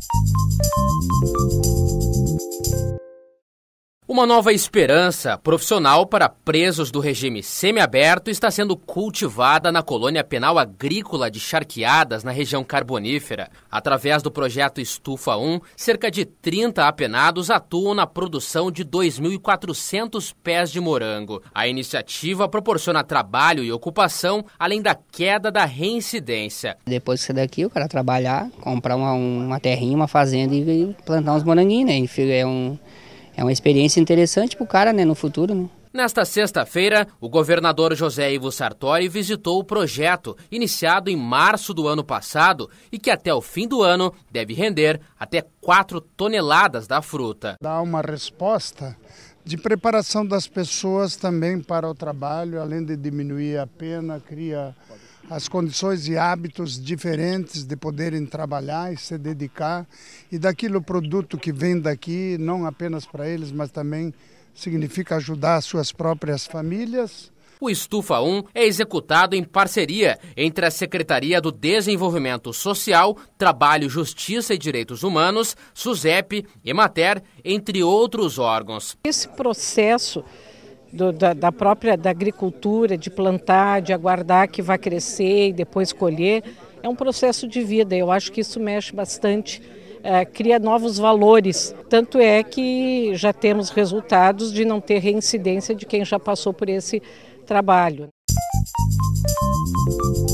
Thank you. Uma nova esperança profissional para presos do regime semiaberto está sendo cultivada na colônia penal agrícola de Charqueadas, na região carbonífera. Através do projeto Estufa 1, cerca de 30 apenados atuam na produção de 2.400 pés de morango. A iniciativa proporciona trabalho e ocupação, além da queda da reincidência. Depois que sair daqui, o cara trabalhar, comprar uma, uma terrinha, uma fazenda e plantar uns moranguinhos, né? É um é uma experiência interessante para o cara né, no futuro. Né? Nesta sexta-feira, o governador José Ivo Sartori visitou o projeto, iniciado em março do ano passado e que até o fim do ano deve render até 4 toneladas da fruta. Dá uma resposta de preparação das pessoas também para o trabalho, além de diminuir a pena, cria as condições e hábitos diferentes de poderem trabalhar e se dedicar e daquilo produto que vem daqui, não apenas para eles, mas também significa ajudar suas próprias famílias. O Estufa 1 é executado em parceria entre a Secretaria do Desenvolvimento Social, Trabalho, Justiça e Direitos Humanos, SUSEP, EMATER, entre outros órgãos. Esse processo do, da, da, própria da agricultura, de plantar, de aguardar que vá crescer e depois colher, é um processo de vida. Eu acho que isso mexe bastante, é, cria novos valores. Tanto é que já temos resultados de não ter reincidência de quem já passou por esse trabalho. Música